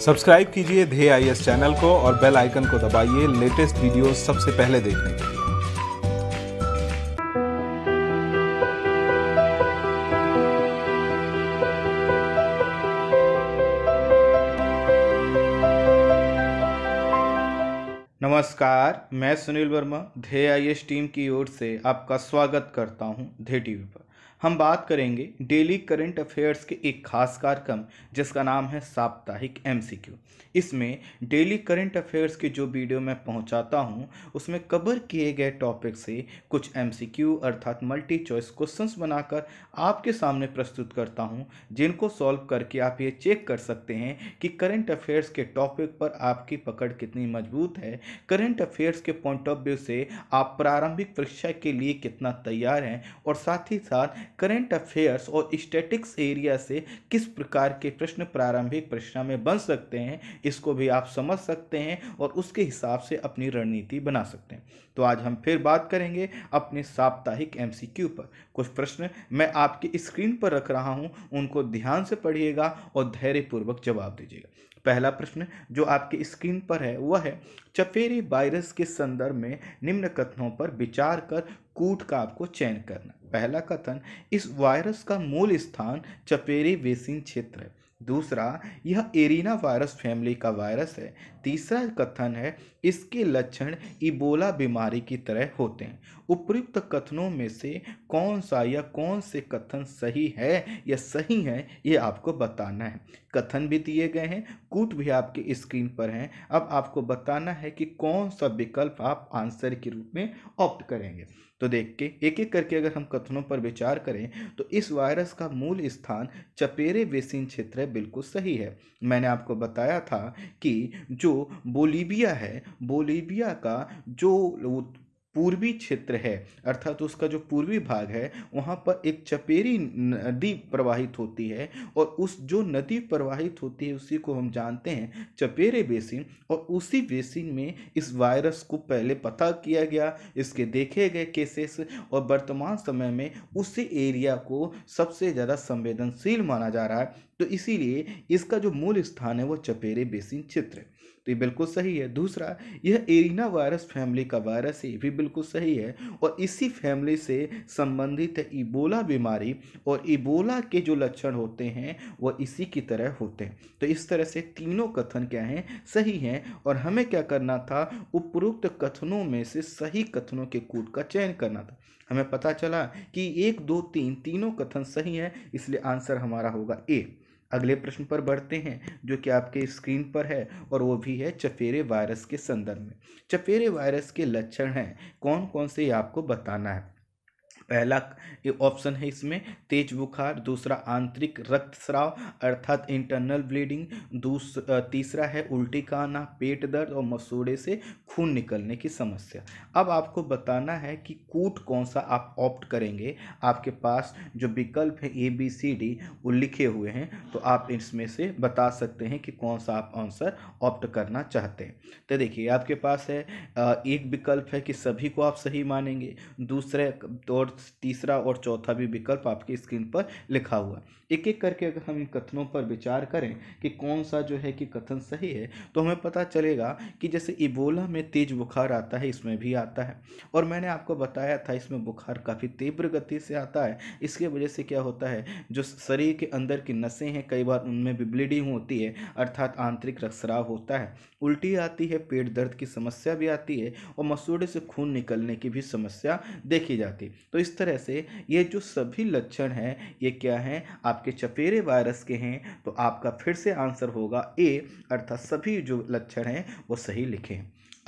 Subscribe कीजिए धे I S channel को और बेल आइकन को दबाइए लेटेस्ट वीडियो सबसे पहले देखने के लिए नमस्कार मैं सुनील वर्मा धे आई एस टीम की ओर से आपका स्वागत करता हूं धे टीवी पर हम बात करेंगे डेली करंट अफेयर्स के एक खास कार्यक्रम जिसका नाम है साप्ताहिक एम इसमें डेली करंट अफेयर्स के जो वीडियो मैं पहुंचाता हूं उसमें कवर किए गए टॉपिक से कुछ एम अर्थात मल्टी चॉइस क्वेश्चंस बनाकर आपके सामने प्रस्तुत करता हूं जिनको सॉल्व करके आप ये चेक कर सकते हैं कि करंट अफेयर्स के टॉपिक पर आपकी पकड़ कितनी मजबूत है करंट अफेयर्स के पॉइंट ऑफ व्यू से आप प्रारंभिक परीक्षा के लिए कितना तैयार हैं और साथ ही साथ करंट अफेयर्स और स्टैटिक्स एरिया से किस प्रकार के प्रश्न प्रारंभिक प्रश्न में बन सकते हैं इसको भी आप समझ सकते हैं और उसके हिसाब से अपनी रणनीति बना सकते हैं तो आज हम फिर बात करेंगे अपने साप्ताहिक एम पर कुछ प्रश्न मैं आपकी स्क्रीन पर रख रहा हूँ उनको ध्यान से पढ़िएगा और धैर्यपूर्वक जवाब दीजिएगा पहला प्रश्न जो आपके स्क्रीन पर है वह है चफेरी वायरस के संदर्भ में निम्न कथनों पर विचार कर कूट का आपको चयन करना पहला कथन इस वायरस का मूल स्थान चपेरे बेसिन क्षेत्र है दूसरा यह एरिना वायरस फैमिली का वायरस है तीसरा कथन है इसके लक्षण इबोला बीमारी की तरह होते हैं उपयुक्त कथनों में से कौन सा या कौन से कथन सही है या सही है ये आपको बताना है कथन भी दिए गए हैं कूट भी आपके स्क्रीन पर हैं अब आपको बताना है कि कौन सा विकल्प आप आंसर के रूप में ऑप्ट करेंगे तो देख के एक एक करके अगर हम कथनों पर विचार करें तो इस वायरस का मूल स्थान चपेरे बेसिन क्षेत्र बिल्कुल सही है मैंने आपको बताया था कि जो बोलीबिया है बोलीबिया का जो पूर्वी क्षेत्र है अर्थात तो उसका जो पूर्वी भाग है वहाँ पर एक चपेरी नदी प्रवाहित होती है और उस जो नदी प्रवाहित होती है उसी को हम जानते हैं चपेरे बेसिन और उसी बेसिन में इस वायरस को पहले पता किया गया इसके देखे गए केसेस और वर्तमान समय में उसी एरिया को सबसे ज़्यादा संवेदनशील माना जा रहा है तो इसीलिए इसका जो मूल स्थान है वो चपेरे बेसिन क्षेत्र है तो ये बिल्कुल सही है दूसरा यह एरिना वायरस फैमिली का वायरस है ये भी बिल्कुल सही है और इसी फैमिली से संबंधित है इबोला बीमारी और इबोला के जो लक्षण होते हैं वह इसी की तरह होते हैं तो इस तरह से तीनों कथन क्या हैं सही हैं और हमें क्या करना था उपरोक्त कथनों में से सही कथनों के कूट का चयन करना था हमें पता चला कि एक दो तीन तीनों कथन सही हैं इसलिए आंसर हमारा होगा ए अगले प्रश्न पर बढ़ते हैं जो कि आपके स्क्रीन पर है और वो भी है चफेरे वायरस के संदर्भ में चफेरे वायरस के लक्षण हैं कौन कौन से आपको बताना है पहला ऑप्शन है इसमें तेज बुखार दूसरा आंतरिक रक्तस्राव अर्थात इंटरनल ब्लीडिंग दूस तीसरा है उल्टी का आना पेट दर्द और मसूड़े से खून निकलने की समस्या अब आपको बताना है कि कूट कौन सा आप ऑप्ट करेंगे आपके पास जो विकल्प है ए बी सी डी वो लिखे हुए हैं तो आप इसमें से बता सकते हैं कि कौन सा आप आंसर ऑप्ट करना चाहते हैं तो देखिए आपके पास है एक विकल्प है कि सभी को आप सही मानेंगे दूसरे तौर तीसरा और चौथा भी विकल्प आपकी स्क्रीन पर लिखा हुआ एक एक करके अगर हम इन कथनों पर विचार करें कि कौन सा जो है कि कथन सही है तो हमें पता चलेगा कि जैसे इबोला में तेज बुखार आता है इसमें भी आता है और मैंने आपको बताया था इसमें बुखार काफ़ी तीव्र गति से आता है इसकी वजह से क्या होता है जो शरीर के अंदर की नसें हैं कई बार उनमें भी ब्लीडिंग होती है अर्थात आंतरिक रक्सराव होता है उल्टी आती है पेट दर्द की समस्या भी आती है और मसूड़े से खून निकलने की भी समस्या देखी जाती है तो इस तरह से ये जो सभी लक्षण हैं ये क्या हैं आपके चपेरे वायरस के हैं तो आपका फिर से आंसर होगा ए अर्थात सभी जो लक्षण हैं वो सही लिखें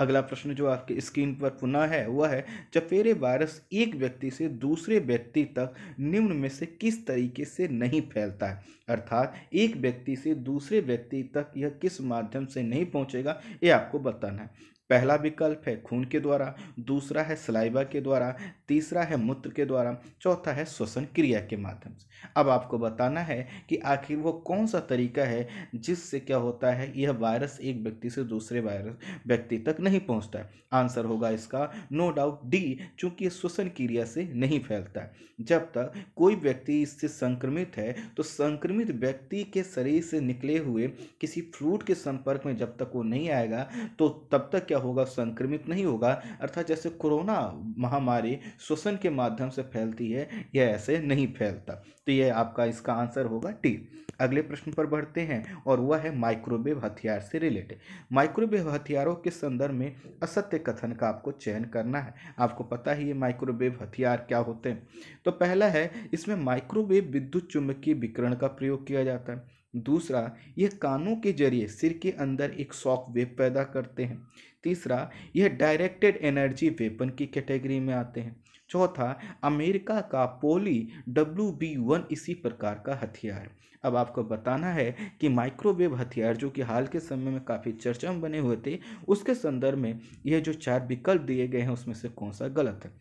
अगला प्रश्न जो आपके स्क्रीन पर पुनः है वह है चपेरे वायरस एक व्यक्ति से दूसरे व्यक्ति तक निम्न में से किस तरीके से नहीं फैलता है अर्थात एक व्यक्ति से दूसरे व्यक्ति तक यह किस माध्यम से नहीं पहुंचेगा ये आपको बताना है पहला विकल्प है खून के द्वारा दूसरा है सलाइबा के द्वारा तीसरा है मूत्र के द्वारा चौथा है श्वसन क्रिया के माध्यम से अब आपको बताना है कि आखिर वो कौन सा तरीका है जिससे क्या होता है यह वायरस एक व्यक्ति से दूसरे वायरस व्यक्ति तक नहीं पहुंचता है आंसर होगा इसका नो डाउट डी चूंकि श्वसन क्रिया से नहीं फैलता है जब तक कोई व्यक्ति इससे संक्रमित है तो संक्रमित व्यक्ति के शरीर से निकले हुए किसी फ्रूट के संपर्क में जब तक वो नहीं आएगा तो तब तक क्या होगा संक्रमित नहीं होगा अर्थात जैसे कोरोना महामारी श्वसन के माध्यम से फैलती है यह ऐसे नहीं फैलता तो यह आपका इसका आंसर होगा टी अगले प्रश्न पर बढ़ते हैं और वह है माइक्रोवेव हथियार से रिलेटेड माइक्रोवेव हथियारों के संदर्भ में असत्य कथन का आपको चयन करना है आपको पता ही ये माइक्रोवेव हथियार क्या होते हैं तो पहला है इसमें माइक्रोवेव विद्युत चुंबकीय विकरण का प्रयोग किया जाता है दूसरा यह कानों के जरिए सिर के अंदर एक शॉक वेव पैदा करते हैं तीसरा यह डायरेक्टेड एनर्जी वेपन की कैटेगरी में आते हैं चौथा अमेरिका का पोली डब्ल्यू बी वन इसी प्रकार का हथियार अब आपको बताना है कि माइक्रोवेव हथियार जो कि हाल के समय में काफ़ी चर्चा में बने हुए थे उसके संदर्भ में यह जो चार विकल्प दिए गए हैं उसमें से कौन सा गलत है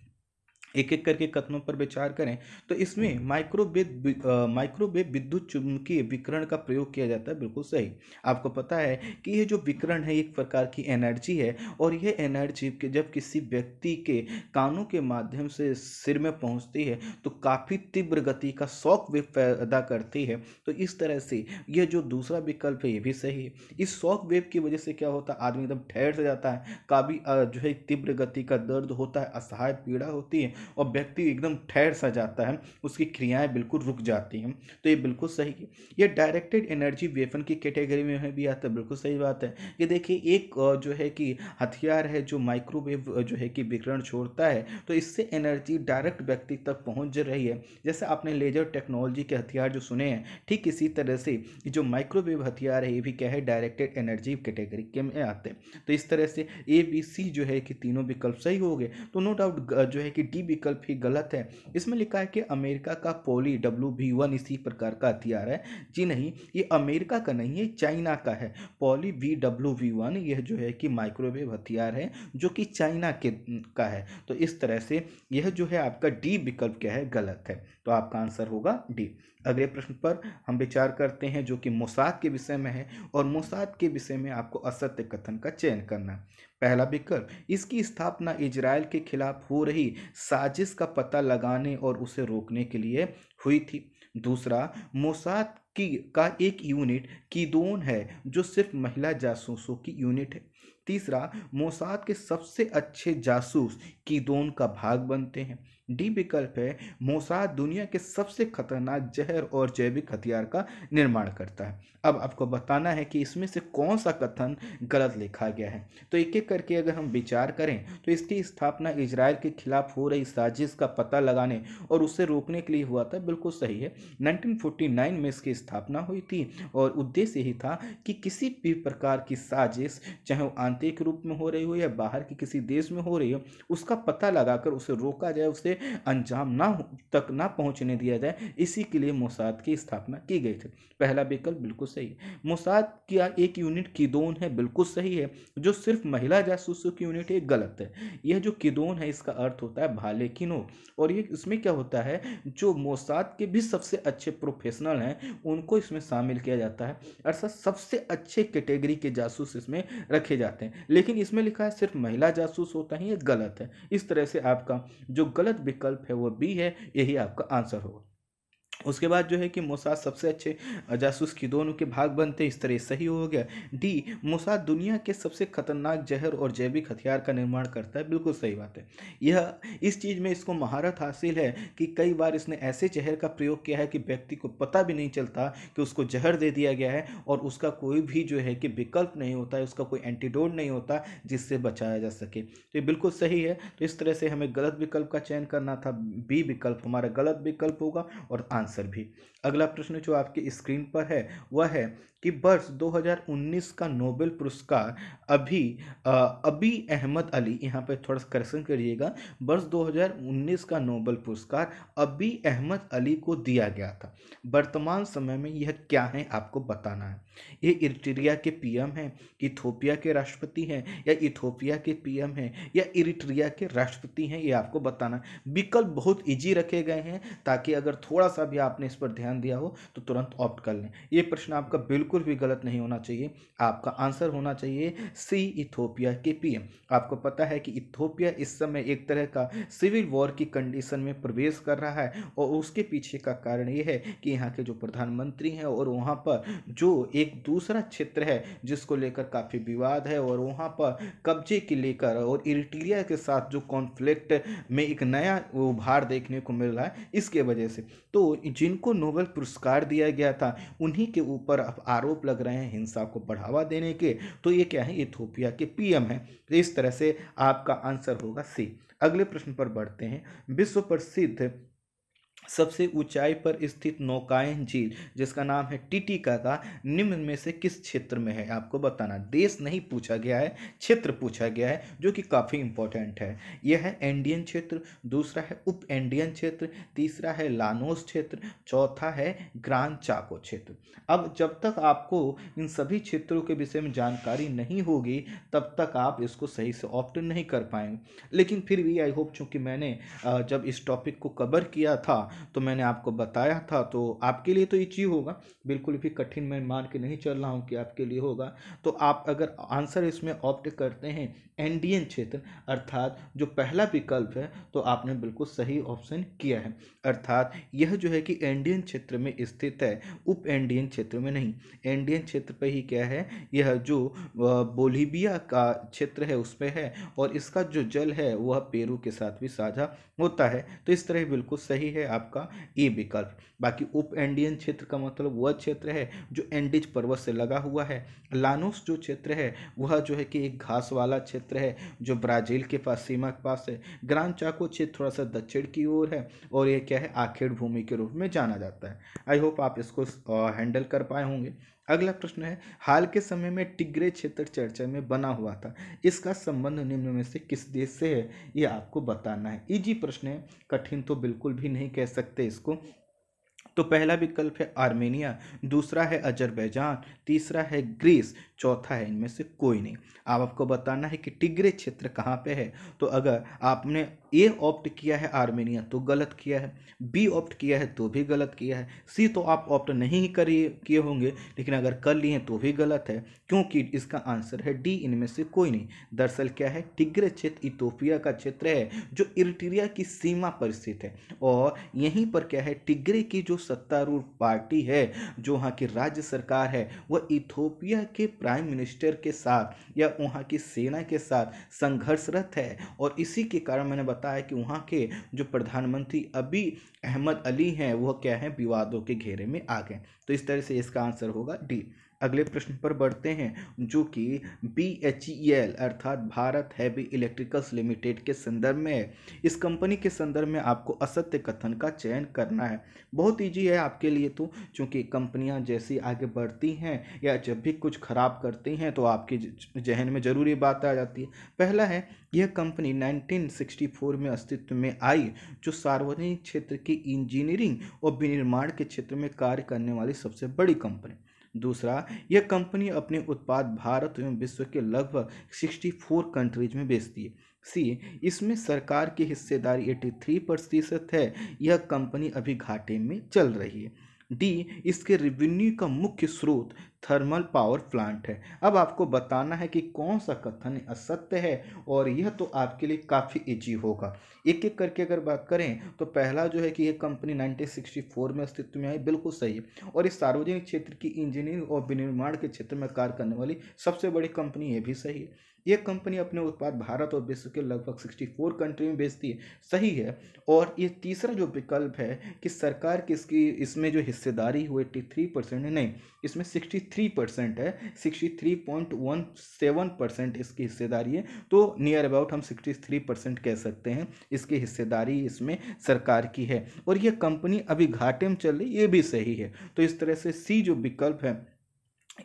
एक एक करके कथनों पर विचार करें तो इसमें हम्म। माइक्रोवेव माइक्रोवेव विद्युत चुंबकीय विकरण का प्रयोग किया जाता है बिल्कुल सही आपको पता है कि यह जो विकरण है एक प्रकार की एनर्जी है और यह एनर्जी के जब किसी व्यक्ति के कानों के माध्यम से सिर में पहुंचती है तो काफ़ी तीव्र गति का शॉक वेव पैदा करती है तो इस तरह से यह जो दूसरा विकल्प है ये भी सही है इस शॉक वेव की वजह से क्या होता है आदमी एकदम ठहर से जाता है काफ़ी जो है तीव्र गति का दर्द होता है असहाय पीड़ा होती है और व्यक्ति एकदम ठहर सा जाता है उसकी क्रियाएं बिल्कुल रुक जाती हैं तो ये बिल्कुल सही है ये डायरेक्टेड एनर्जी वेपन की कैटेगरी में भी आता तो है बिल्कुल सही बात है ये देखिए एक जो है कि हथियार है जो माइक्रोवेव जो है कि विकरण छोड़ता है तो इससे एनर्जी डायरेक्ट व्यक्ति तक पहुँच रही है जैसे आपने लेजर टेक्नोलॉजी के हथियार जो सुने हैं ठीक इसी तरह से जो माइक्रोवेव हथियार है ये भी क्या है डायरेक्टेड एनर्जी कैटेगरी के में आते हैं तो इस तरह से ए बी सी जो है कि तीनों विकल्प सही हो गए तो नो डाउट जो है कि डी विकल्प ही गलत है इसमें लिखा है कि अमेरिका का पोली डब्ल्यू बी वन इसी प्रकार का हथियार है जी नहीं ये अमेरिका का नहीं है चाइना का है poly V W V one यह जो है कि माइक्रोवेव हथियार है जो कि चाइना के का है तो इस तरह से यह जो है आपका डी विकल्प क्या है गलत है तो आपका आंसर होगा डी अगले प्रश्न पर हम विचार करते हैं जो कि मोसाद के विषय में है और मोसाद के विषय में आपको असत्य कथन का चयन करना है पहला विकल्प इसकी स्थापना इजराइल के खिलाफ हो रही साजिश का पता लगाने और उसे रोकने के लिए हुई थी दूसरा मोसाद की का एक यूनिट कीदोन है जो सिर्फ महिला जासूसों की यूनिट है तीसरा मोसाद के सबसे अच्छे जासूस कीदोन का भाग बनते हैं डी विकल्प है मोसाद दुनिया के सबसे खतरनाक जहर और जैविक हथियार का निर्माण करता है अब आपको बताना है कि इसमें से कौन सा कथन गलत लिखा गया है तो एक एक करके अगर हम विचार करें तो इसकी स्थापना इसराइल के खिलाफ हो रही साजिश का पता लगाने और उसे रोकने के लिए हुआ था बिल्कुल सही है 1949 में इसकी स्थापना हुई थी और उद्देश्य यही था कि किसी भी प्रकार की साजिश चाहे वो आंतरिक रूप में हो रही हो या बाहर के किसी देश में हो रही हो उसका पता लगाकर उसे रोका जाए उसे अंजाम ना तक ना पहुंचने दिया जाए इसी के लिए मोसाद की स्थापना की गई थी पहला विकल्प बिल्कुल सही है मोसाद की एक यूनिट किदोन है बिल्कुल सही है जो सिर्फ महिला जासूसों की यूनिट है गलत है यह जो किदोन है इसका अर्थ होता है भाले किनो और ये इसमें क्या होता है जो मोसाद के भी सबसे अच्छे प्रोफेशनल हैं उनको इसमें शामिल किया जाता है अर्थात सबसे अच्छे कैटेगरी के जासूस इसमें रखे जाते हैं लेकिन इसमें लिखा है सिर्फ महिला जासूस होता है ये गलत है इस तरह से आपका जो गलत विकल्प है वो बी है यही आपका आंसर होगा उसके बाद जो है कि मोसाद सबसे अच्छे जासूस की दोनों के भाग बनते इस तरह सही हो गया डी मोसाद दुनिया के सबसे खतरनाक जहर और जैविक हथियार का निर्माण करता है बिल्कुल सही बात है यह इस चीज़ में इसको महारत हासिल है कि कई बार इसने ऐसे जहर का प्रयोग किया है कि व्यक्ति को पता भी नहीं चलता कि उसको जहर दे दिया गया है और उसका कोई भी जो है कि विकल्प नहीं होता है उसका कोई एंटीडोड नहीं होता जिससे बचाया जा सके तो ये बिल्कुल सही है तो इस तरह से हमें गलत विकल्प का चयन करना था बी विकल्प हमारा गलत विकल्प होगा और आंसर आंसर भी अगला प्रश्न जो आपके स्क्रीन पर है वह है कि वर्ष 2019 का नोबेल पुरस्कार अभी अभी अहमद अली यहाँ पे थोड़ा सा करेक्शन करिएगा वर्ष 2019 का नोबेल पुरस्कार अभी अहमद अली को दिया गया था वर्तमान समय में यह क्या है आपको बताना है ये इरिट्रिया के पीएम हैं इथोपिया के राष्ट्रपति हैं या इथोपिया के पीएम हैं या इरिट्रिया के राष्ट्रपति हैं ये आपको बताना विकल्प बहुत ईजी रखे गए हैं ताकि अगर थोड़ा सा भी आपने इस पर ध्यान दिया हो तो तुरंत ऑप्ट कर लें ये प्रश्न आपका बिल्कुल बिल्कुल भी गलत नहीं होना चाहिए आपका आंसर होना चाहिए सी इथोपिया के पीएम आपको पता है कि इथोपिया इस समय एक तरह का सिविल वॉर की कंडीशन में प्रवेश कर रहा है और उसके पीछे का कारण यह है कि यहाँ के जो प्रधानमंत्री हैं और वहाँ पर जो एक दूसरा क्षेत्र है जिसको लेकर काफ़ी विवाद है और वहाँ पर कब्जे के लेकर और इरिटिलिया के साथ जो कॉन्फ्लिक्ट में एक नया उभार देखने को मिल रहा है इसके वजह से तो जिनको नोबेल पुरस्कार दिया गया था उन्हीं के ऊपर आरोप आरोप लग रहे हैं हिंसा को बढ़ावा देने के तो ये क्या है इथोपिया के पीएम हैं तो इस तरह से आपका आंसर होगा सी अगले प्रश्न पर बढ़ते हैं विश्व प्रसिद्ध सबसे ऊंचाई पर स्थित नौकायन झील जिसका नाम है का निम्न में से किस क्षेत्र में है आपको बताना देश नहीं पूछा गया है क्षेत्र पूछा गया है जो कि काफ़ी इंपॉर्टेंट है यह है एंडियन क्षेत्र दूसरा है उप एंडियन क्षेत्र तीसरा है लानोस क्षेत्र चौथा है ग्रांड चाको क्षेत्र अब जब तक आपको इन सभी क्षेत्रों के विषय में जानकारी नहीं होगी तब तक आप इसको सही से ऑप्ट नहीं कर पाएंगे लेकिन फिर भी आई होप चूँकि मैंने जब इस टॉपिक को कवर किया था तो मैंने आपको बताया था तो आपके लिए तो इची होगा बिल्कुल भी कठिन मैं मान के नहीं चल रहा हूँ कि आपके लिए होगा तो आप अगर आंसर इसमें ऑप्ट करते हैं एनडीएन क्षेत्र अर्थात जो पहला विकल्प है तो आपने बिल्कुल सही ऑप्शन किया है अर्थात यह जो है कि एनडीएन क्षेत्र में स्थित है उप एनडीएन क्षेत्र में नहीं एनडीएन क्षेत्र पर ही क्या है यह जो बोलीबिया का क्षेत्र है उसमें है और इसका जो जल है वह पेरू के साथ भी साझा होता है तो इस तरह बिल्कुल सही है आपका ए विकल्प बाकी उप एंडियन क्षेत्र का मतलब वह क्षेत्र है जो एंडिज पर्वत से लगा हुआ है लानोस जो क्षेत्र है वह जो है कि एक घास वाला क्षेत्र क्षेत्र है जो ब्राज़ील के पास सीमा के पास है ग्रांड चाको क्षेत्र थोड़ा सा दक्षिण की ओर है और ये क्या है आखेड़ भूमि के रूप में जाना जाता है आई होप आप इसको हैंडल कर पाए होंगे अगला प्रश्न है हाल के समय में टिग्रे क्षेत्र चर्चा में बना हुआ था इसका संबंध निम्न में से किस देश से है ये आपको बताना है इजी प्रश्न है कठिन तो बिल्कुल भी नहीं कह सकते इसको तो पहला विकल्प है आर्मेनिया दूसरा है अजरबैजान तीसरा है ग्रीस चौथा है इनमें से कोई नहीं अब आपको बताना है कि टिग्रे क्षेत्र कहाँ पे है तो अगर आपने ए ऑप्ट किया है आर्मेनिया तो गलत किया है बी ऑप्ट किया है तो भी गलत किया है सी तो आप ऑप्ट नहीं करिए किए होंगे लेकिन अगर कर लिए तो भी गलत है क्योंकि इसका आंसर है डी इनमें से कोई नहीं दरअसल क्या है टिग्रे क्षेत्र इथोपिया का क्षेत्र है जो इरटीरिया की सीमा पर स्थित है और यहीं पर क्या है टिग्रे की जो सत्तारूढ़ पार्टी है जो वहाँ की राज्य सरकार है वह इथोपिया के प्राइम मिनिस्टर के साथ या वहाँ की सेना के साथ संघर्षरत है और इसी के कारण मैंने बताया कि वहाँ के जो प्रधानमंत्री अभी अहमद अली हैं वह क्या है विवादों के घेरे में आ गए तो इस तरह से इसका आंसर होगा डी अगले प्रश्न पर बढ़ते हैं जो कि बी एच ई एल अर्थात भारत हैवी इलेक्ट्रिकल्स लिमिटेड के संदर्भ में है इस कंपनी के संदर्भ में आपको असत्य कथन का चयन करना है बहुत ईजी है आपके लिए तो चूँकि कंपनियाँ जैसी आगे बढ़ती हैं या जब भी कुछ खराब करती हैं तो आपके जहन में ज़रूरी बात आ जाती है पहला है यह कंपनी 1964 में अस्तित्व में आई जो सार्वजनिक क्षेत्र की इंजीनियरिंग और विनिर्माण के क्षेत्र में कार्य करने वाली सबसे बड़ी कंपनी दूसरा यह कंपनी अपने उत्पाद भारत एवं विश्व के लगभग 64 कंट्रीज में बेचती है सी इसमें सरकार की हिस्सेदारी 83 प्रतिशत है यह कंपनी अभी घाटे में चल रही है डी इसके रेवेन्यू का मुख्य स्रोत थर्मल पावर प्लांट है अब आपको बताना है कि कौन सा कथन असत्य है और यह तो आपके लिए काफ़ी इजी होगा एक एक करके अगर बात करें तो पहला जो है कि यह कंपनी 1964 में अस्तित्व में आई बिल्कुल सही है और इस सार्वजनिक क्षेत्र की इंजीनियरिंग और विनिर्माण के क्षेत्र में कार्य करने वाली सबसे बड़ी कंपनी यह भी सही है यह कंपनी अपने उत्पाद भारत और विश्व के लगभग 64 कंट्री में बेचती है सही है और ये तीसरा जो विकल्प है कि सरकार किसकी इसमें जो हिस्सेदारी हुई थ्री परसेंट नहीं इसमें सिक्सटी थ्री परसेंट है sixty three point one seven percent इसकी हिस्सेदारी है तो नियर अबाउट हम सिक्सटी थ्री परसेंट कह सकते हैं इसकी हिस्सेदारी इसमें सरकार की है और ये कंपनी अभी घाटे में चल रही ये भी सही है तो इस तरह से सी जो विकल्प है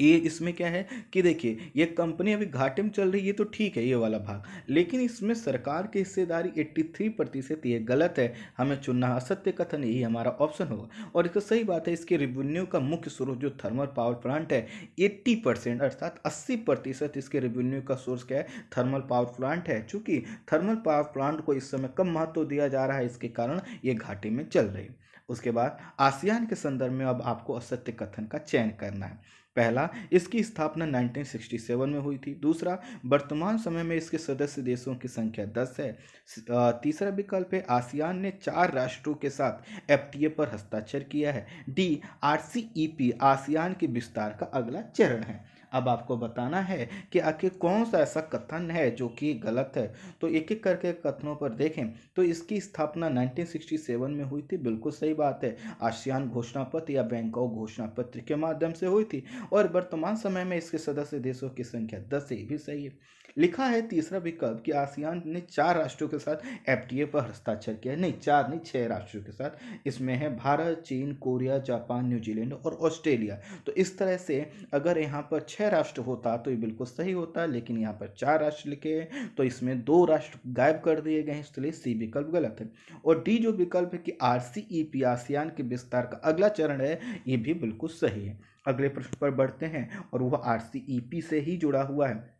ये इसमें क्या है कि देखिए ये कंपनी अभी घाटे में चल रही है तो ठीक है ये वाला भाग लेकिन इसमें सरकार की हिस्सेदारी 83 प्रतिशत ये गलत है हमें चुनना असत्य कथन यही हमारा ऑप्शन होगा और इसका सही बात है इसके रेवेन्यू का मुख्य स्रोत जो थर्मल पावर प्लांट है 80 परसेंट अर्थात अस्सी प्रतिशत इसके रेवेन्यू का सोर्स क्या है थर्मल पावर प्लांट है चूँकि थर्मल पावर प्लांट को इस समय कम महत्व दिया जा रहा है इसके कारण ये घाटे में चल रही उसके बाद आसियान के संदर्भ में अब आपको असत्य कथन का चयन करना है पहला इसकी स्थापना 1967 में हुई थी दूसरा वर्तमान समय में इसके सदस्य देशों की संख्या 10 है तीसरा विकल्प है आसियान ने चार राष्ट्रों के साथ एफटीए पर हस्ताक्षर किया है डी आरसीईपी आसियान के विस्तार का अगला चरण है अब आपको बताना है कि आखिर कौन सा ऐसा कथन है जो कि गलत है तो एक एक करके कथनों पर देखें तो इसकी स्थापना 1967 में हुई थी बिल्कुल सही बात है आसियान घोषणा पत्र या बैंकॉक घोषणा पत्र के माध्यम से हुई थी और वर्तमान समय में इसके सदस्य देशों की संख्या दस ये भी सही है लिखा है तीसरा विकल्प कि आसियान ने चार राष्ट्रों के साथ ए पर हस्ताक्षर किया नहीं चार नहीं छः राष्ट्रों के साथ इसमें है भारत चीन कोरिया जापान न्यूजीलैंड और ऑस्ट्रेलिया तो इस तरह से अगर यहाँ पर छः राष्ट्र होता तो ये बिल्कुल सही होता लेकिन यहाँ पर चार राष्ट्र लिखे हैं तो इसमें दो राष्ट्र गायब कर दिए गए हैं इसलिए सी विकल्प गलत है और डी जो विकल्प है कि आर सी आसियान के विस्तार का अगला चरण है ये भी बिल्कुल सही है अगले प्रश्न पर बढ़ते हैं और वह आर से ही जुड़ा हुआ है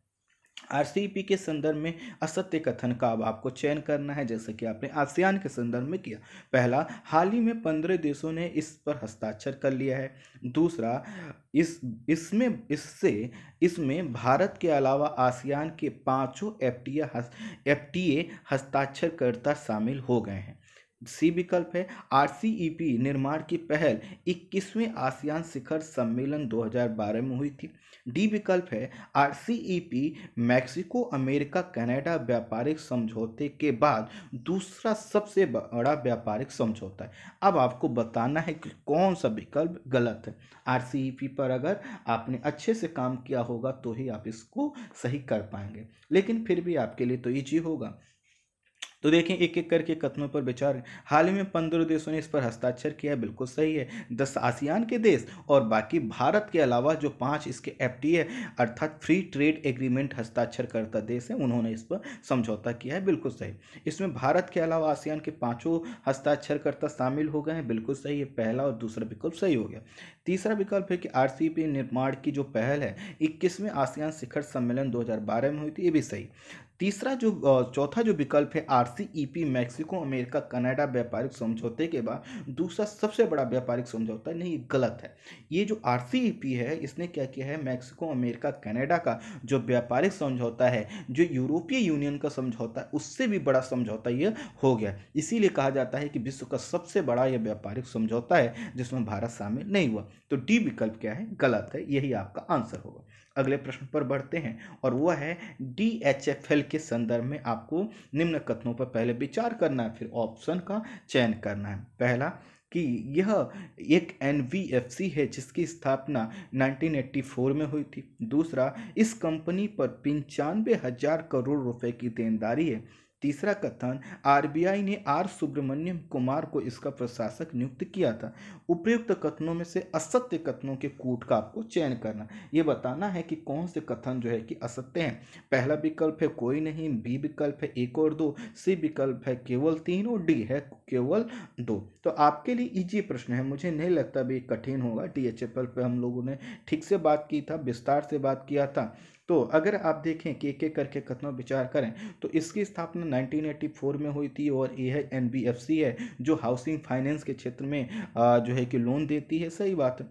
आरसीईपी के संदर्भ में असत्य कथन का अब आपको चयन करना है जैसे कि आपने आसियान के संदर्भ में किया पहला हाल ही में पंद्रह देशों ने इस पर हस्ताक्षर कर लिया है दूसरा इस इसमें इससे इसमें भारत के अलावा आसियान के पांचों F T F T A हस्ताक्षरकर्ता शामिल हो गए हैं सी विकल्प है आर निर्माण की पहल 21वें आसियान शिखर सम्मेलन 2012 में हुई थी डी विकल्प है R C E P Mexico America Canada व्यापारिक समझौते के बाद दूसरा सबसे बड़ा व्यापारिक समझौता है अब आपको बताना है कि कौन सा विकल्प गलत है आर सी ई पी पर अगर आपने अच्छे से काम किया होगा तो ही आप इसको सही कर पाएंगे लेकिन फिर भी आपके लिए तो ईजी होगा तो देखें एक एक करके कथनों पर विचार हाल ही में पंद्रह देशों ने इस पर हस्ताक्षर किया है बिल्कुल सही है दस आसियान के देश और बाकी भारत के अलावा जो पाँच इसके एफ अर्थात फ्री ट्रेड एग्रीमेंट हस्ताक्षर करता देश है उन्होंने इस पर समझौता किया है बिल्कुल सही इसमें भारत के अलावा आसियान के पाँचों हस्ताक्षरकर्ता शामिल हो गए हैं बिल्कुल सही है पहला और दूसरा विकल्प सही हो गया तीसरा विकल्प है कि आर निर्माण की जो पहल है इक्कीसवें आसियान शिखर सम्मेलन बारह में हुई थी ये भी सही तीसरा जो चौथा जो विकल्प है R C E P Mexico America Canada व्यापारिक समझौते के बाद दूसरा सबसे बड़ा व्यापारिक समझौता नहीं गलत है ये जो आर सी ई पी है इसने क्या किया है मैक्सिको अमेरिका कनाडा का जो व्यापारिक समझौता है जो यूरोपीय यूनियन का समझौता है उससे भी बड़ा समझौता ये हो गया इसीलिए कहा जाता है कि विश्व का सबसे बड़ा यह व्यापारिक समझौता है जिसमें भारत शामिल नहीं हुआ तो डी विकल्प क्या है गलत है यही आपका आंसर होगा अगले प्रश्न पर बढ़ते हैं और वह है डी एच एफ एल के संदर्भ में आपको निम्न कथनों पर पहले विचार करना है फिर ऑप्शन का चयन करना है पहला कि यह एक एन है जिसकी स्थापना 1984 में हुई थी दूसरा इस कंपनी पर पंचानवे हजार करोड़ रुपए की देनदारी है तीसरा कथन आरबीआई ने आर सुब्रमण्यम कुमार को इसका प्रशासक नियुक्त किया था उपयुक्त कथनों में से असत्य कथनों के कूट का आपको चयन करना ये बताना है कि कौन से कथन जो है कि असत्य हैं पहला विकल्प है कोई नहीं बी विकल्प है एक और दो सी विकल्प है केवल तीन और डी है केवल दो तो आपके लिए ईजी प्रश्न है मुझे नहीं लगता भी कठिन होगा डी एच एफ एल पर हम लोगों ने ठीक से बात की था विस्तार से बात किया था तो अगर आप देखें कि एक एक करके कथनों विचार करें तो इसकी स्थापना 1984 में हुई थी और यह है एन है जो हाउसिंग फाइनेंस के क्षेत्र में जो है कि लोन देती है सही बात है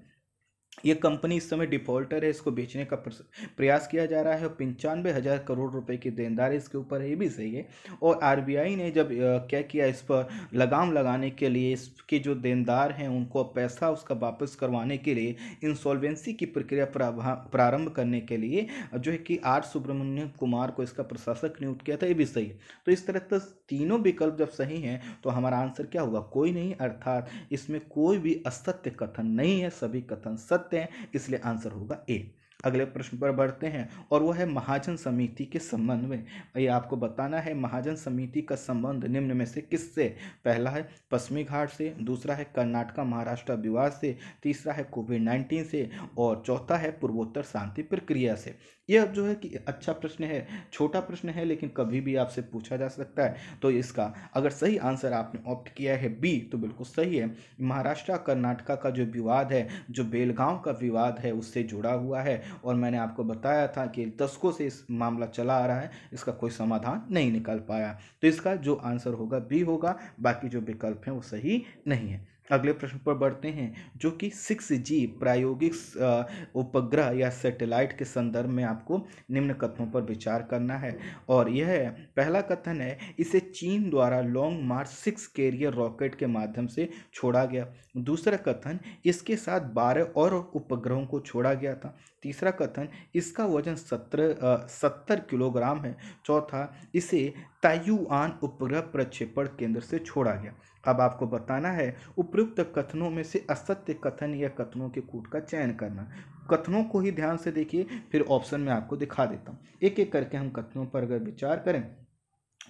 ये कंपनी इस समय डिफॉल्टर है इसको बेचने का प्रयास किया जा रहा है और पंचानवे हज़ार करोड़ रुपए की देनदारी इसके ऊपर है ये भी सही है और आरबीआई ने जब क्या किया इस पर लगाम लगाने के लिए इसके जो देनदार हैं उनको पैसा उसका वापस करवाने के लिए इंसॉल्वेंसी की प्रक्रिया प्रारंभ करने के लिए जो है कि आर सुब्रमण्यम कुमार को इसका प्रशासक नियुक्त किया था ये भी सही है तो इस तरह से तो तीनों विकल्प जब सही हैं तो हमारा आंसर क्या होगा कोई नहीं अर्थात इसमें कोई भी असत्य कथन नहीं है सभी कथन सत्य सकते हैं इसलिए आंसर होगा ए अगले प्रश्न पर बढ़ते हैं और वह है महाजन समिति के संबंध में ये आपको बताना है महाजन समिति का संबंध निम्न में से किससे पहला है पश्चिमी घाट से दूसरा है कर्नाटका महाराष्ट्र विवाद से तीसरा है कोविड नाइन्टीन से और चौथा है पूर्वोत्तर शांति प्रक्रिया से यह जो है कि अच्छा प्रश्न है छोटा प्रश्न है लेकिन कभी भी आपसे पूछा जा सकता है तो इसका अगर सही आंसर आपने ऑप्ट किया है बी तो बिल्कुल सही है महाराष्ट्र कर्नाटका का जो विवाद है जो बेलगांव का विवाद है उससे जुड़ा हुआ है और मैंने आपको बताया था कि दशकों से इस मामला चला आ रहा है इसका कोई समाधान नहीं निकल पाया तो इसका जो आंसर होगा बी होगा बाकी जो विकल्प हैं वो सही नहीं है अगले प्रश्न पर बढ़ते हैं जो कि सिक्स जी प्रायोगिक उपग्रह या सैटेलाइट के संदर्भ में आपको निम्न कथनों पर विचार करना है और यह पहला कथन है इसे चीन द्वारा Long March six carrier rocket के माध्यम से छोड़ा गया दूसरा कथन इसके साथ बारह और उपग्रहों को छोड़ा गया था तीसरा कथन इसका वजन सत्रह सत्तर किलोग्राम है चौथा इसे तायुआन उपग्रह प्रक्षेपण केंद्र से छोड़ा गया अब आपको बताना है उपयुक्त कथनों में से असत्य कथन या कथनों के कूट का चयन करना कथनों को ही ध्यान से देखिए फिर ऑप्शन में आपको दिखा देता हूँ एक एक करके हम कथनों पर अगर विचार करें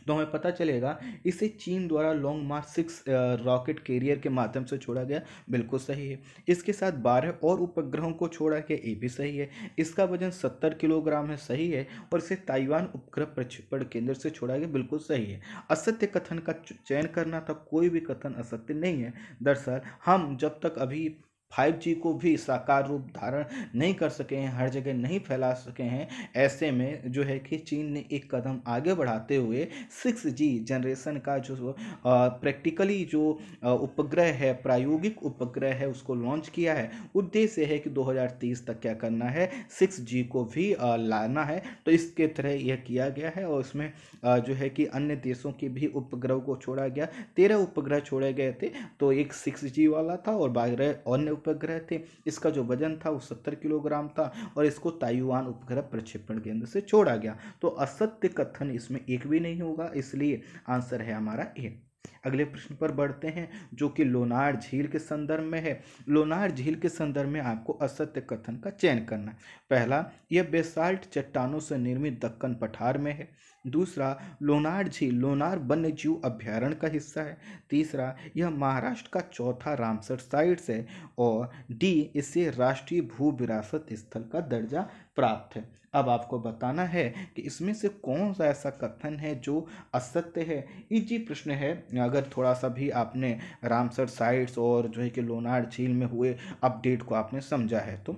तो हमें पता चलेगा इसे चीन द्वारा Long March six rocket carrier के माध्यम से छोड़ा गया बिल्कुल सही है इसके साथ बारह और उपग्रहों को छोड़ा गया ये भी सही है इसका वजन सत्तर किलोग्राम है सही है और इसे ताइवान उपग्रह प्रक्षेपण केंद्र से छोड़ा गया बिल्कुल सही है असत्य कथन का चयन करना था कोई भी कथन असत्य नहीं है दरअसल हम जब तक अभी फाइव जी को भी साकार रूप धारण नहीं कर सके हैं हर जगह नहीं फैला सके हैं ऐसे में जो है कि चीन ने एक कदम आगे बढ़ाते हुए सिक्स जी जनरेशन का जो प्रैक्टिकली जो उपग्रह है प्रायोगिक उपग्रह है उसको लॉन्च किया है उद्देश्य है कि 2030 तक क्या करना है सिक्स जी को भी लाना है तो इसके तरह यह किया गया है और इसमें जो है कि अन्य देशों के भी उपग्रह को छोड़ा गया तेरह उपग्रह छोड़े गए थे तो एक सिक्स वाला था और बारह अन्य उपग्रह थे इसका जो वजन था वो सत्तर किलोग्राम था और इसको ताइवान उपग्रह प्रक्षेपण केंद्र से छोड़ा गया तो असत्य कथन इसमें एक भी नहीं होगा इसलिए आंसर है हमारा ए अगले प्रश्न पर बढ़ते हैं जो कि लोनार झील के संदर्भ में है लोनार झील के संदर्भ में आपको असत्य कथन का चयन करना है पहला यह बेसाल्ट चट्टानों से निर्मित दक्कन पठार में है दूसरा लोनार झील लोनार वन्य जीव अभ्यारण्य का हिस्सा है तीसरा यह महाराष्ट्र का चौथा रामसर साइट्स है और डी इसे राष्ट्रीय भू विरासत स्थल का दर्जा प्राप्त है अब आपको बताना है कि इसमें से कौन सा ऐसा कथन है जो असत्य है इजी प्रश्न है अगर थोड़ा सा भी आपने रामसर साइट्स और जो है कि लोनार झील में हुए अपडेट को आपने समझा है तो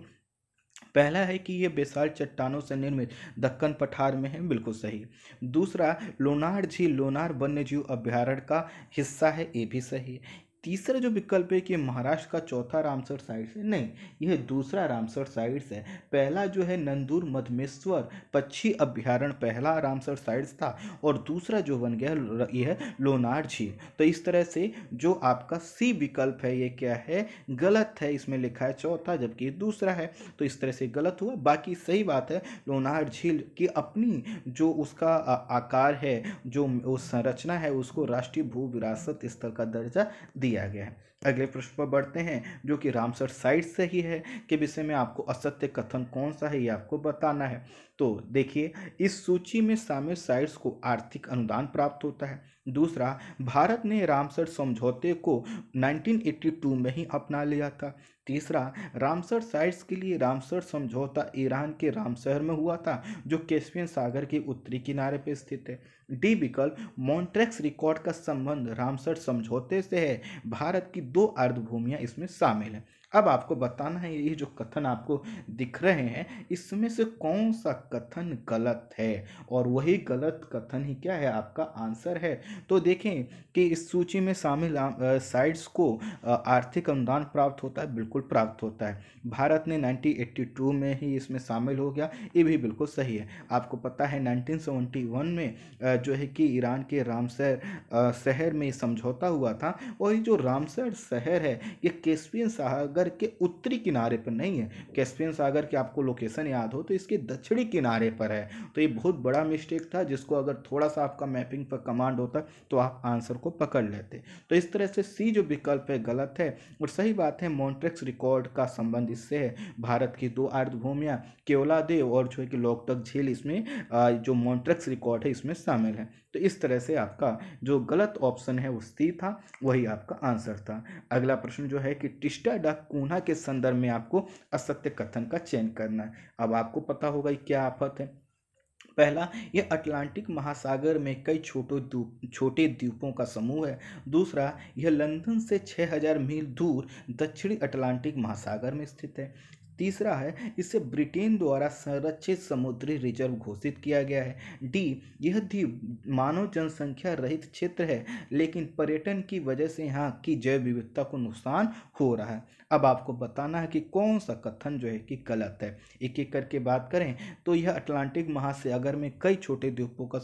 पहला है कि ये बेसाल चट्टानों से निर्मित दक्कन पठार में है बिल्कुल सही दूसरा लोनार झील लोनार वन्य जीव अभ्यारण्य का हिस्सा है ये भी सही तीसरा जो विकल्प है कि महाराष्ट्र का चौथा रामसर साइट्स है नहीं यह दूसरा रामसर साइट्स है पहला जो है नंदूर मधमेश्वर पक्षी अभ्यारण पहला रामसर साइट्स था और दूसरा जो बन गया यह लोनार झील तो इस तरह से जो आपका सी विकल्प है ये क्या है गलत है इसमें लिखा है चौथा जबकि दूसरा है तो इस तरह से गलत हुआ बाकी सही बात है लोनार झील की अपनी जो उसका आकार है जो संरचना है उसको राष्ट्रीय भू विरासत स्थल का दर्जा दिया दिया गया है अगले प्रश्न पर बढ़ते हैं जो कि रामसर साइट से ही है कि विषय में आपको असत्य कथन कौन सा है ये आपको बताना है तो देखिए इस सूची में शामिल साइट्स को आर्थिक अनुदान प्राप्त होता है दूसरा भारत ने रामसर समझौते को 1982 में ही अपना लिया था तीसरा रामसर साइट्स के लिए रामसर समझौता ईरान के रामसर में हुआ था जो कैस्पियन सागर के उत्तरी किनारे पर स्थित है डी विकल्प मॉन्ट्रेक्स रिकॉर्ड का संबंध रामसर समझौते से है भारत की दो अर्धभूमियाँ इसमें शामिल हैं अब आपको बताना है ये जो कथन आपको दिख रहे हैं इसमें से कौन सा कथन गलत है और वही गलत कथन ही क्या है आपका आंसर है तो देखें कि इस सूची में शामिल साइड्स को आर्थिक अनुदान प्राप्त होता है बिल्कुल प्राप्त होता है भारत ने 1982 में ही इसमें शामिल हो गया ये भी बिल्कुल सही है आपको पता है नाइनटीन में जो है कि ईरान के रामसर शहर में समझौता हुआ था और ये जो रामसर शहर है ये केसवीन सागर सागर के उत्तरी किनारे पर नहीं है कैस्पियन सागर की आपको लोकेशन याद हो तो इसके दक्षिणी किनारे पर है तो ये बहुत बड़ा मिस्टेक था जिसको अगर थोड़ा सा आपका मैपिंग पर कमांड होता तो आप आंसर को पकड़ लेते तो इस तरह से सी जो विकल्प है गलत है और सही बात है मॉन्ट्रेक्स रिकॉर्ड का संबंध इससे है भारत की दो केवला देव और जो है कि लोकटक झील इसमें जो मॉन्ट्रेक्स रिकॉर्ड है इसमें शामिल है तो इस तरह से आपका जो गलत ऑप्शन है वो सी था वही आपका आंसर था अगला प्रश्न जो है कि टिस्टा डक कोना के संदर्भ में आपको असत्य कथन का चयन करना है अब आपको पता होगा क्या आफत है पहला यह अटलांटिक महासागर में कई छोटे द्वीप छोटे द्वीपों का समूह है दूसरा यह लंदन से 6000 मील दूर दक्षिणी अटलांटिक महासागर में स्थित है तीसरा है इसे ब्रिटेन द्वारा संरक्षित समुद्री रिजर्व घोषित किया गया है डी यह द्वीप मानव जनसंख्या रहित क्षेत्र है लेकिन पर्यटन की वजह से यहाँ की जैव विविधता को नुकसान हो रहा है अब आपको बताना है कि कौन सा कथन जो है कि गलत है एक एक करके बात करें तो यह अटलांटिक महासागर में कई छोटे द्वीपों का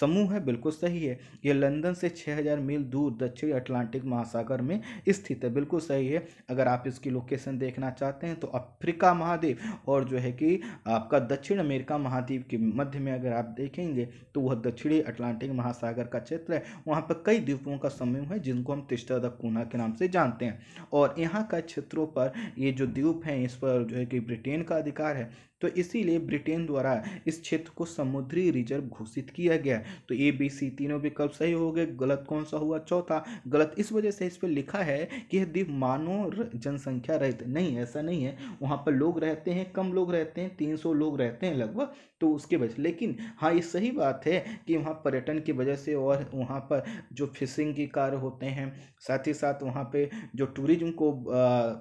समूह है बिल्कुल सही है यह लंदन से 6000 मील दूर दक्षिणी अटलांटिक महासागर में स्थित है बिल्कुल सही है अगर आप इसकी लोकेशन देखना चाहते हैं तो अफ्रीका महाद्वीप और जो है कि आपका दक्षिण अमेरिका महाद्वीप के मध्य में अगर आप देखेंगे तो वह दक्षिणी अटलांटिक महासागर का क्षेत्र है वहाँ पर कई द्वीपों का समूह है जिनको हम तिस्टा द के नाम से जानते हैं और यहाँ का क्षेत्रों पर ये जो द्वीप हैं इस पर जो है कि ब्रिटेन का अधिकार है तो इसीलिए ब्रिटेन द्वारा इस क्षेत्र को समुद्री रिजर्व घोषित किया गया तो ए बी सी तीनों विकल्प सही हो गए गलत कौन सा हुआ चौथा गलत इस वजह से इस पर लिखा है कि यह द्वीप मानव जनसंख्या रहित नहीं ऐसा नहीं है वहाँ पर लोग रहते हैं कम लोग रहते हैं तीन सौ लोग रहते हैं लगभग तो उसके वजह लेकिन हाँ ये सही बात है कि वहाँ पर्यटन की वजह से और वहाँ पर जो फिशिंग के कार्य होते हैं साथ ही साथ वहाँ पे जो टूरिज्म को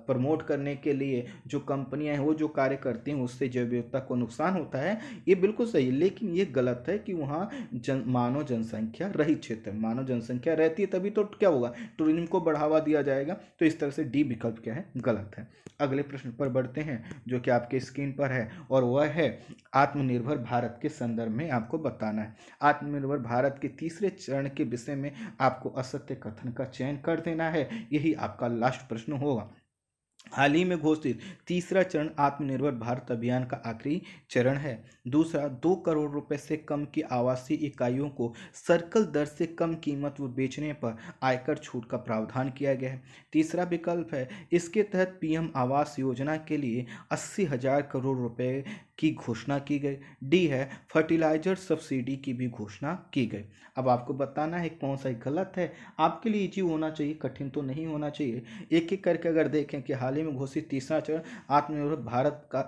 प्रमोट करने के लिए जो कंपनियाँ हैं वो जो कार्य करती हैं उससे जैव अर्थव्यवस्था को नुकसान होता है ये बिल्कुल सही है लेकिन ये गलत है कि वहाँ जन मानव जनसंख्या रही क्षेत्र मानव जनसंख्या रहती है तभी तो क्या होगा टूरिज्म को बढ़ावा दिया जाएगा तो इस तरह से डी विकल्प क्या है गलत है अगले प्रश्न पर बढ़ते हैं जो कि आपके स्क्रीन पर है और वह है आत्मनिर्भर भारत के संदर्भ में आपको बताना है आत्मनिर्भर भारत के तीसरे चरण के विषय में आपको असत्य कथन का चयन कर देना है यही आपका लास्ट प्रश्न होगा हाल ही में घोषित तीसरा चरण आत्मनिर्भर भारत अभियान का आखिरी चरण है दूसरा दो करोड़ रुपए से कम की आवासीय इकाइयों को सर्कल दर से कम कीमत व बेचने पर आयकर छूट का प्रावधान किया गया है तीसरा विकल्प है इसके तहत पीएम आवास योजना के लिए अस्सी हजार करोड़ रुपए की घोषणा की गई डी है फर्टिलाइजर सब्सिडी की भी घोषणा की गई अब आपको बताना है कौन सा गलत है आपके लिए इजी होना चाहिए कठिन तो नहीं होना चाहिए एक एक करके अगर देखें कि हाल ही में घोषित तीसरा चरण आत्मनिर्भर भारत का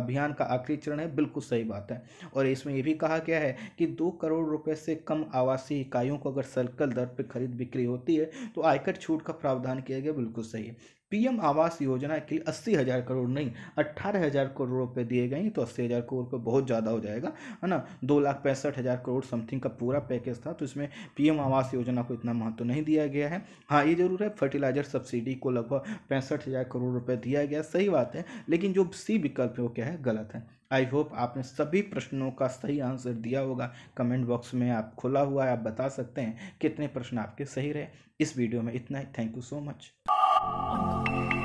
अभियान का आखिरी चरण है बिल्कुल सही बात है और इसमें यह भी कहा गया है कि दो करोड़ रुपये से कम आवासीय इकाइयों को अगर सर्कल दर पर खरीद बिक्री होती है तो आयकर छूट का प्रावधान किया गया बिल्कुल सही है पीएम आवास योजना के लिए अस्सी हज़ार करोड़ नहीं अट्ठारह हज़ार करोड़ रुपये दिए गए तो अस्सी हज़ार करोड़ रुपये बहुत ज़्यादा हो जाएगा है ना दो लाख पैंसठ हज़ार करोड़ समथिंग का पूरा पैकेज था तो इसमें पीएम आवास योजना को इतना महत्व तो नहीं दिया गया है हाँ ये जरूर है फर्टिलाइजर सब्सिडी को लगभग पैंसठ हज़ार करोड़ रुपये दिया गया सही बात है लेकिन जो सी विकल्प है वो क्या है गलत है आई होप आपने सभी प्रश्नों का सही आंसर दिया होगा कमेंट बॉक्स में आप खुला हुआ है आप बता सकते हैं कितने प्रश्न आपके सही रहे इस वीडियो में इतना ही थैंक यू सो मच おいしい。